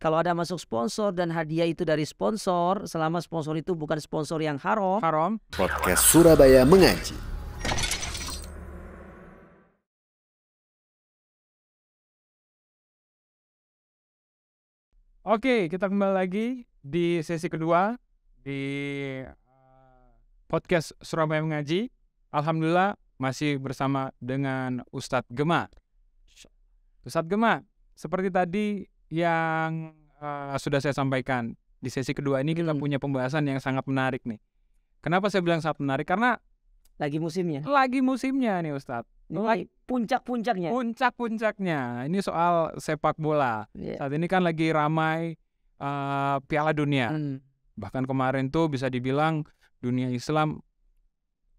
Kalau ada masuk sponsor dan hadiah itu dari sponsor, selama sponsor itu bukan sponsor yang haram. Haram. Podcast Surabaya mengaji. Oke, kita kembali lagi di sesi kedua di eh, podcast Surabaya mengaji. Alhamdulillah masih bersama dengan Ustadz Gema. Ustadz Gema, seperti tadi yang uh, sudah saya sampaikan di sesi kedua ini kita hmm. punya pembahasan yang sangat menarik nih. Kenapa saya bilang sangat menarik? Karena lagi musimnya. Lagi musimnya nih Ustadz. Oh, lagi puncak-puncaknya. Puncak-puncaknya. Ini soal sepak bola. Yeah. Saat ini kan lagi ramai uh, Piala Dunia. Hmm. Bahkan kemarin tuh bisa dibilang dunia Islam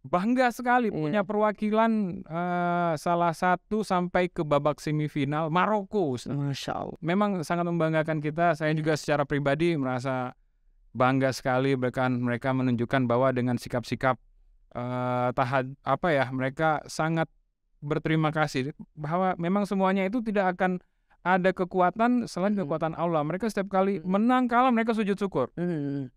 bangga sekali yeah. punya perwakilan uh, salah satu sampai ke babak semifinal Maroko. Masya Allah. Memang sangat membanggakan kita. Saya juga secara pribadi merasa bangga sekali bahkan mereka menunjukkan bahwa dengan sikap-sikap uh, eh, tahan apa ya mereka sangat berterima kasih bahwa memang semuanya itu tidak akan ada kekuatan selain hmm. kekuatan Allah. Mereka setiap kali hmm. menang kalah mereka sujud syukur. Hmm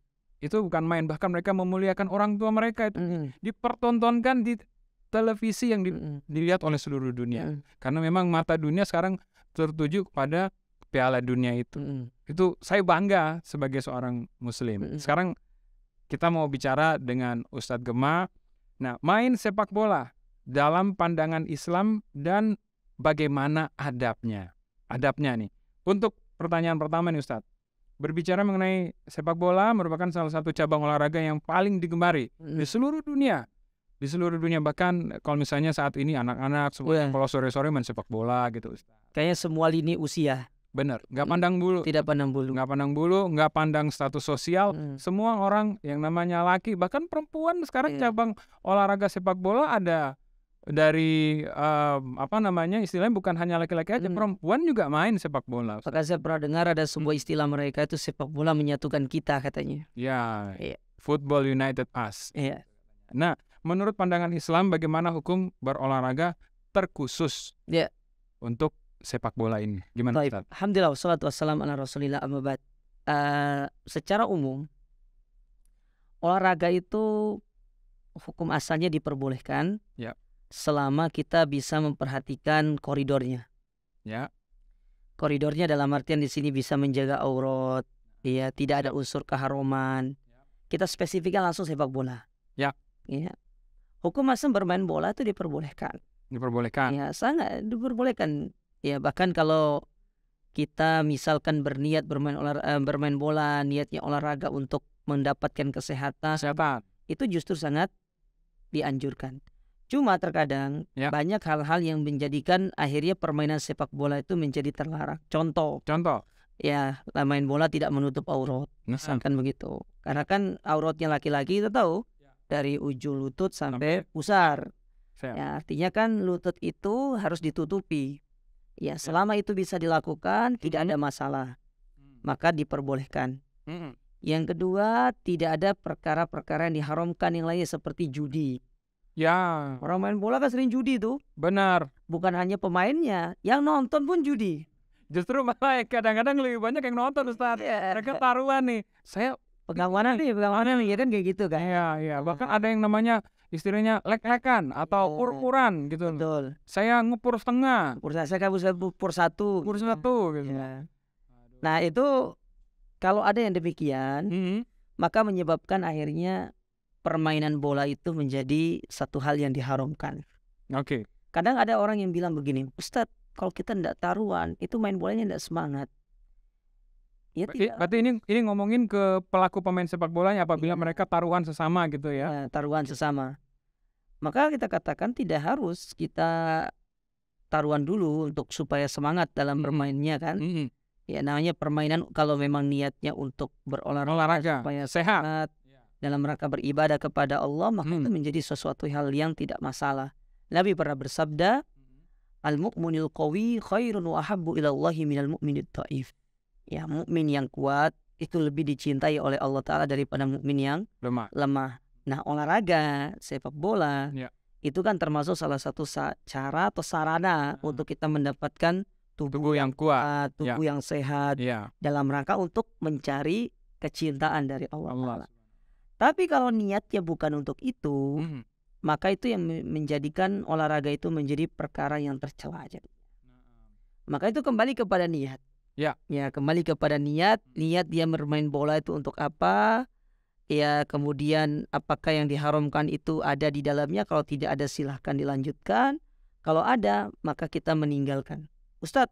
itu bukan main, bahkan mereka memuliakan orang tua mereka itu mm. dipertontonkan di televisi yang di, mm. dilihat oleh seluruh dunia. Mm. Karena memang mata dunia sekarang tertuju kepada Piala Dunia itu. Mm. Itu saya bangga sebagai seorang muslim. Mm. Sekarang kita mau bicara dengan Ustadz Gema. Nah, main sepak bola dalam pandangan Islam dan bagaimana adabnya. Adabnya nih. Untuk pertanyaan pertama nih Ustadz. Berbicara mengenai sepak bola merupakan salah satu cabang olahraga yang paling digemari hmm. di seluruh dunia. Di seluruh dunia bahkan kalau misalnya saat ini anak-anak yeah. kalau sore-sore main sepak bola gitu. Kayaknya semua lini usia. Bener, nggak hmm. pandang bulu. Tidak pandang bulu. Nggak pandang bulu, nggak pandang status sosial. Hmm. Semua orang yang namanya laki bahkan perempuan sekarang yeah. cabang olahraga sepak bola ada dari um, apa namanya istilahnya bukan hanya laki-laki aja hmm. perempuan juga main sepak bola. Maka saya pernah dengar ada sebuah istilah mereka itu sepak bola menyatukan kita katanya. Ya. Yeah. Football united us. Iya. Yeah. Nah, menurut pandangan Islam bagaimana hukum berolahraga terkhusus? Ya. Yeah. Untuk sepak bola ini. Gimana Taib. Alhamdulillah wassalatu wassalamu ala Rasulillah amma ba'd. Uh, secara umum olahraga itu hukum asalnya diperbolehkan. Ya selama kita bisa memperhatikan koridornya. Ya. Koridornya dalam artian di sini bisa menjaga aurat, ya iya, tidak ada unsur keharuman. Ya. Kita spesifikkan langsung sepak bola. Ya. Ya. Hukum asal bermain bola itu diperbolehkan. Diperbolehkan. Ya, sangat diperbolehkan. Ya, bahkan kalau kita misalkan berniat bermain olah, eh, bermain bola, niatnya olahraga untuk mendapatkan kesehatan. Kesehatan. Itu justru sangat dianjurkan. Cuma terkadang ya. banyak hal-hal yang menjadikan akhirnya permainan sepak bola itu menjadi terlarang. Contoh. Contoh. Ya, main bola tidak menutup aurat. Misalkan nah. begitu. Karena kan auratnya laki-laki kita tahu ya. dari ujung lutut sampai, sampai. pusar. Ya, artinya kan lutut itu harus ditutupi. Ya, ya. selama itu bisa dilakukan, -hmm. tidak ada masalah. Mm. Maka diperbolehkan. -hmm. Yang kedua, tidak ada perkara-perkara yang diharamkan yang lain seperti judi. Ya. Orang main bola kan sering judi tuh. Benar. Bukan hanya pemainnya, yang nonton pun judi. Justru malah kadang-kadang lebih banyak yang nonton Ustaz. Ya. Mereka taruhan nih. Saya pegang mana nih, pegang mana nih, ya kan kayak gitu kan. Iya, iya. Bahkan ada yang namanya istilahnya lek-lekan atau pur-puran iya. gitu. Betul. Saya ngepur setengah. Pur saya kamu pur satu. Pur satu gitu. Ya. Nah itu kalau ada yang demikian, mm -hmm. maka menyebabkan akhirnya permainan bola itu menjadi satu hal yang diharamkan. Oke. Okay. Kadang ada orang yang bilang begini, Ustadz, kalau kita tidak taruhan, itu main bolanya tidak semangat. Ya, berarti, tidak. ini ini ngomongin ke pelaku pemain sepak bolanya apabila iya. mereka taruhan sesama gitu ya. Nah, taruhan sesama. Maka kita katakan tidak harus kita taruhan dulu untuk supaya semangat dalam bermainnya kan. Mm -hmm. Ya namanya permainan kalau memang niatnya untuk berolahraga Olahraga. supaya sehat dalam rangka beribadah kepada Allah maka hmm. itu menjadi sesuatu hal yang tidak masalah. Nabi pernah bersabda, "Al-mu'minul qawi khairun wa habbu ila Allah minal mu'minid Ya, mukmin yang kuat itu lebih dicintai oleh Allah taala daripada mukmin yang lemah. lemah. Nah, olahraga sepak bola ya. itu kan termasuk salah satu cara atau sarana hmm. untuk kita mendapatkan tubuh, tubuh yang kuat, ya. tubuh ya. yang sehat ya. dalam rangka untuk mencari kecintaan dari Allah. Allah. Tapi kalau niatnya bukan untuk itu, mm -hmm. maka itu yang menjadikan olahraga itu menjadi perkara yang tercela aja. Nah. Maka itu kembali kepada niat. Ya. Ya, kembali kepada niat. Hmm. Niat dia bermain bola itu untuk apa? Ya, kemudian apakah yang diharamkan itu ada di dalamnya? Kalau tidak ada silahkan dilanjutkan. Kalau ada, maka kita meninggalkan. Ustadz,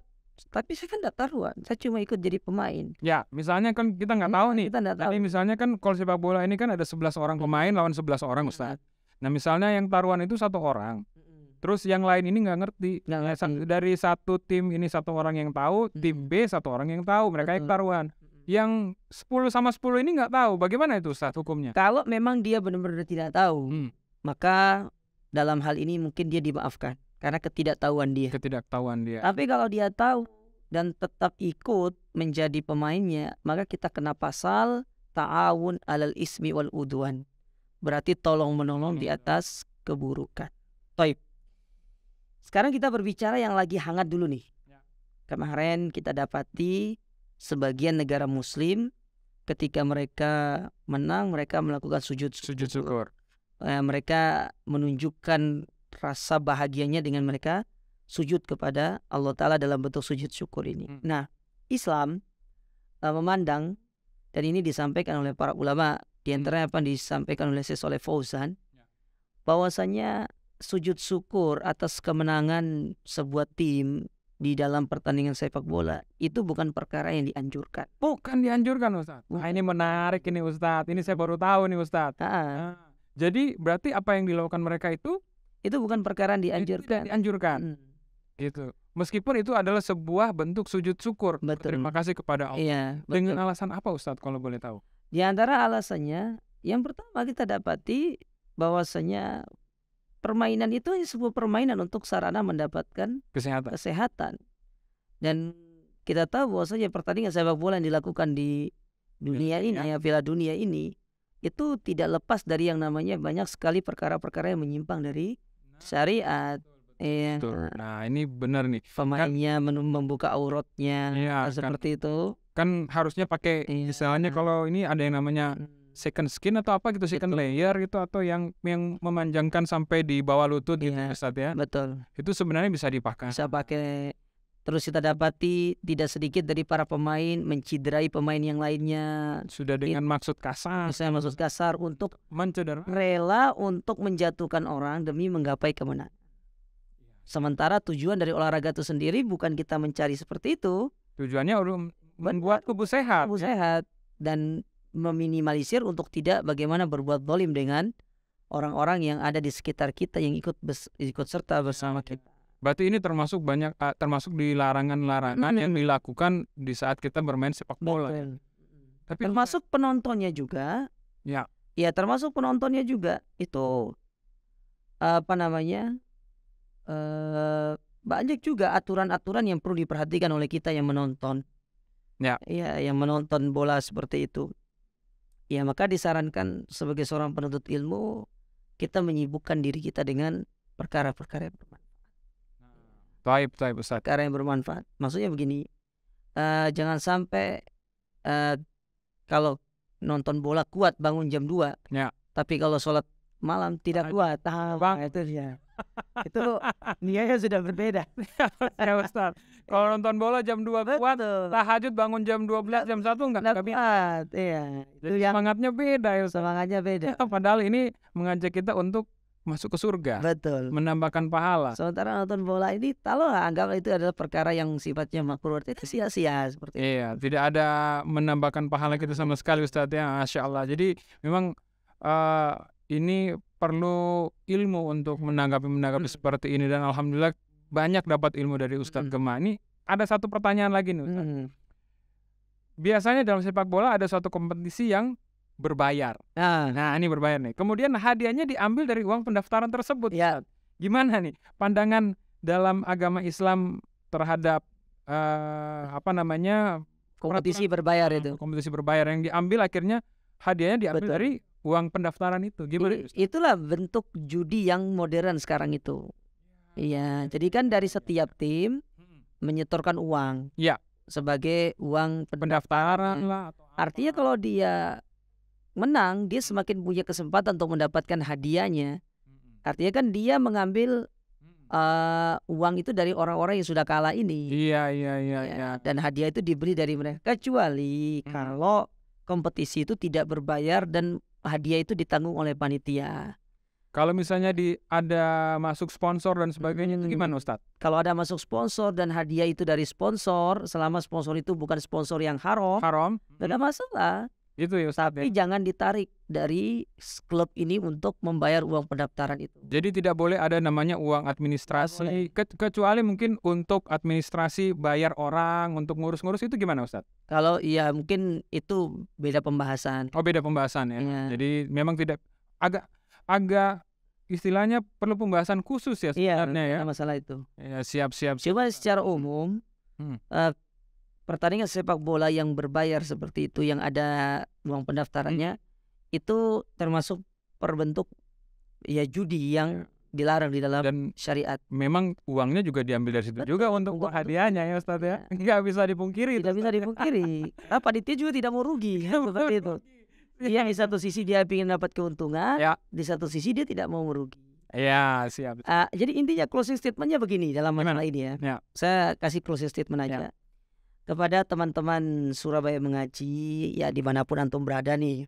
tapi saya kan tidak taruhan saya cuma ikut jadi pemain ya misalnya kan kita nggak tahu nih tapi misalnya kan kalau sepak bola ini kan ada 11 orang pemain lawan 11 orang Ustaz nah misalnya yang taruhan itu satu orang terus yang lain ini nggak ngerti. Nah, ngerti dari satu tim ini satu orang yang tahu tim B satu orang yang tahu mereka yang taruhan yang 10 sama 10 ini nggak tahu bagaimana itu Ustaz hukumnya kalau memang dia benar-benar tidak tahu hmm. maka dalam hal ini mungkin dia dimaafkan karena ketidaktahuan dia. Ketidaktahuan dia. Tapi kalau dia tahu dan tetap ikut menjadi pemainnya, maka kita kena pasal ta'awun alal ismi wal udwan. Berarti tolong menolong di atas keburukan. Toib. Sekarang kita berbicara yang lagi hangat dulu nih. Ya. Kemarin kita dapati sebagian negara muslim ketika mereka menang mereka melakukan sujud syukur. Sujud syukur. Eh, mereka menunjukkan rasa bahagianya dengan mereka sujud kepada Allah Ta'ala dalam bentuk sujud syukur ini. Hmm. Nah, Islam uh, memandang, dan ini disampaikan oleh para ulama, di hmm. antaranya apa disampaikan oleh Syekh Soleh Fauzan, ya. bahwasanya sujud syukur atas kemenangan sebuah tim di dalam pertandingan sepak bola itu bukan perkara yang dianjurkan. Bukan dianjurkan Ustaz. Nah, ini menarik ini Ustaz. Ini saya baru tahu nih Ustaz. Nah, jadi berarti apa yang dilakukan mereka itu itu bukan perkara yang dianjurkan. Dianjurkan. Hmm. Gitu. Meskipun itu adalah sebuah bentuk sujud syukur, betul. terima kasih kepada Allah. Iya, betul. Dengan alasan apa Ustadz kalau boleh tahu? Di antara alasannya, yang pertama kita dapati bahwasanya permainan itu sebuah permainan untuk sarana mendapatkan kesehatan. kesehatan. Dan kita tahu bahwasanya pertandingan sepak bola yang dilakukan di dunia iya. ini, ya, Piala Dunia ini, itu tidak lepas dari yang namanya banyak sekali perkara-perkara yang menyimpang dari syariat. Iya. Nah ini benar nih. Kan Pemainnya iya, kan, membuka auratnya iya, seperti kan, itu. Kan harusnya pakai iya. misalnya kalau ini ada yang namanya hmm. second skin atau apa gitu second betul. layer gitu atau yang yang memanjangkan sampai di bawah lutut gitu iya, gitu ya. Betul. Itu sebenarnya bisa dipakai. Bisa pakai Terus kita dapati tidak sedikit dari para pemain menciderai pemain yang lainnya. Sudah dengan It, maksud kasar. Saya maksud kasar untuk Rela untuk menjatuhkan orang demi menggapai kemenangan. Sementara tujuan dari olahraga itu sendiri bukan kita mencari seperti itu. Tujuannya untuk membuat tubuh sehat. Tubuh sehat dan meminimalisir untuk tidak bagaimana berbuat dolim dengan orang-orang yang ada di sekitar kita yang ikut ikut serta ya, bersama ya. kita. Berarti ini termasuk banyak uh, termasuk di larangan-larangan -hmm. yang dilakukan di saat kita bermain sepak bola. Betul. Tapi termasuk penontonnya juga. Ya. Ya termasuk penontonnya juga itu apa namanya uh, banyak juga aturan-aturan yang perlu diperhatikan oleh kita yang menonton. Ya. Ya yang menonton bola seperti itu. Ya maka disarankan sebagai seorang penuntut ilmu kita menyibukkan diri kita dengan perkara-perkara yang bermanfaat. Taib, taib Ustaz. Ke yang bermanfaat. Maksudnya begini, uh, jangan sampai uh, kalau nonton bola kuat bangun jam 2. Ya. Tapi kalau sholat malam tidak kuat. Ah, Bang. Nah, itu ya. itu niatnya sudah berbeda. ya Ustaz. Kalau nonton bola jam 2 Betul. kuat, tahajud bangun jam 12, jam 1 enggak? Enggak kuat, iya. Jadi itu semangatnya yang, beda ya Ustaz. Semangatnya beda. Ya, Padahal ini mengajak kita untuk masuk ke surga. Betul. Menambahkan pahala. Sementara nonton bola ini, kalau anggap itu adalah perkara yang sifatnya makruh, itu sia-sia seperti itu. Iya, tidak ada menambahkan pahala kita sama sekali Ustaz ya, Masya Allah. Jadi memang uh, ini perlu ilmu untuk menanggapi menanggapi hmm. seperti ini dan alhamdulillah banyak dapat ilmu dari Ustadz hmm. Gema. ada satu pertanyaan lagi nih Ustadz. Hmm. Biasanya dalam sepak bola ada suatu kompetisi yang berbayar. Nah, nah ini berbayar nih. Kemudian hadiahnya diambil dari uang pendaftaran tersebut. Ya. Gimana nih pandangan dalam agama Islam terhadap uh, apa namanya kompetisi berbayar ah, itu? Kompetisi berbayar yang diambil akhirnya hadiahnya diambil Betul. dari uang pendaftaran itu. Gimana? Itulah bentuk judi yang modern sekarang itu. Iya, jadi kan dari setiap tim hmm. menyetorkan uang. Iya. Sebagai uang pendaftaran, pendaftaran lah. Atau Artinya kalau dia menang, dia semakin punya kesempatan untuk mendapatkan hadiahnya. Artinya kan dia mengambil uh, uang itu dari orang-orang yang sudah kalah ini. Iya, iya, iya, ya. iya. Dan hadiah itu diberi dari mereka kecuali hmm. kalau kompetisi itu tidak berbayar dan hadiah itu ditanggung oleh panitia. Kalau misalnya di ada masuk sponsor dan sebagainya hmm. itu gimana Ustadz? Kalau ada masuk sponsor dan hadiah itu dari sponsor, selama sponsor itu bukan sponsor yang haram, haram, tidak hmm. masalah. Itu ya Ustaz. Ya. Tapi ya? jangan ditarik dari klub ini untuk membayar uang pendaftaran itu. Jadi tidak boleh ada namanya uang administrasi ke kecuali mungkin untuk administrasi bayar orang untuk ngurus-ngurus itu gimana Ustaz? Kalau iya mungkin itu beda pembahasan. Oh, beda pembahasan ya. ya. Jadi memang tidak agak agak istilahnya perlu pembahasan khusus ya iya, sebenarnya iya, ya masalah itu ya siap siap, siap. cuma secara umum hmm. uh, pertandingan sepak bola yang berbayar seperti itu yang ada uang hmm. pendaftarannya hmm. itu termasuk perbentuk ya judi yang dilarang di dalam Dan syariat. Memang uangnya juga diambil dari situ Betul. juga untuk, untuk hadiahnya ya Ustaz ya. Enggak iya. bisa dipungkiri. Tidak bisa ya. dipungkiri. Nah, dia juga tidak mau rugi ya, seperti itu. Iya. iya, di satu sisi dia ingin dapat keuntungan, ya. di satu sisi dia tidak mau merugi. Ya, siap. Uh, jadi intinya closing statementnya begini dalam masalah Gimana? ini ya. ya. Saya kasih closing statement ya. aja. Ya kepada teman-teman Surabaya mengaji ya dimanapun antum berada nih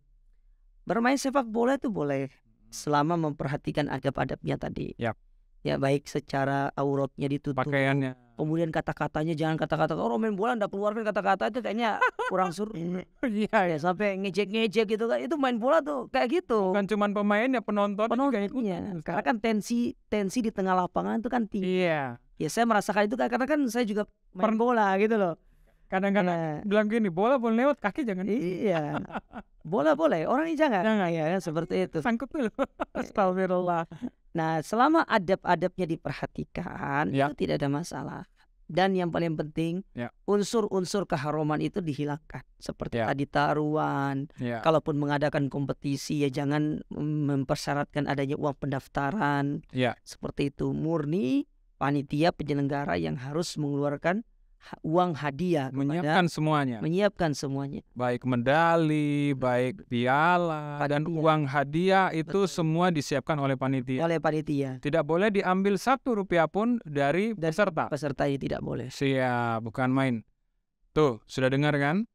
bermain sepak bola itu boleh hmm. selama memperhatikan adab-adabnya tadi ya. ya baik secara auratnya ditutup pakaiannya kemudian kata-katanya jangan kata-kata oh main bola ndak keluarkan kata-kata itu kayaknya kurang suruh iya, ya, ya sampai ngejek-ngejek gitu kan itu main bola tuh kayak gitu bukan cuman pemain ya penonton penontonnya karena kan tensi tensi di tengah lapangan itu kan tinggi iya ya saya merasakan itu karena kan saya juga main bola gitu loh kadang-kadang nah, bilang gini bola boleh lewat kaki jangan iya bola boleh orang ini jangan jangan ya, seperti itu sangkut dulu astagfirullah nah selama adab-adabnya diperhatikan ya. itu tidak ada masalah dan yang paling penting ya. unsur-unsur ya. keharuman itu dihilangkan seperti ya. tadi taruhan ya. kalaupun mengadakan kompetisi ya jangan mempersyaratkan adanya uang pendaftaran ya. seperti itu murni panitia penyelenggara yang harus mengeluarkan uang hadiah menyiapkan kepada, semuanya menyiapkan semuanya baik medali nah, baik piala panitia. dan uang hadiah itu Betul. semua disiapkan oleh panitia oleh panitia tidak boleh diambil satu rupiah pun dari, dari peserta peserta tidak boleh siap bukan main tuh sudah dengar kan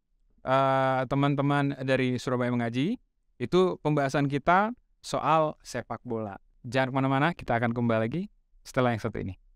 eh, teman-teman uh, teman -teman dari Surabaya mengaji itu pembahasan kita soal sepak bola jangan kemana-mana kita akan kembali lagi setelah yang satu ini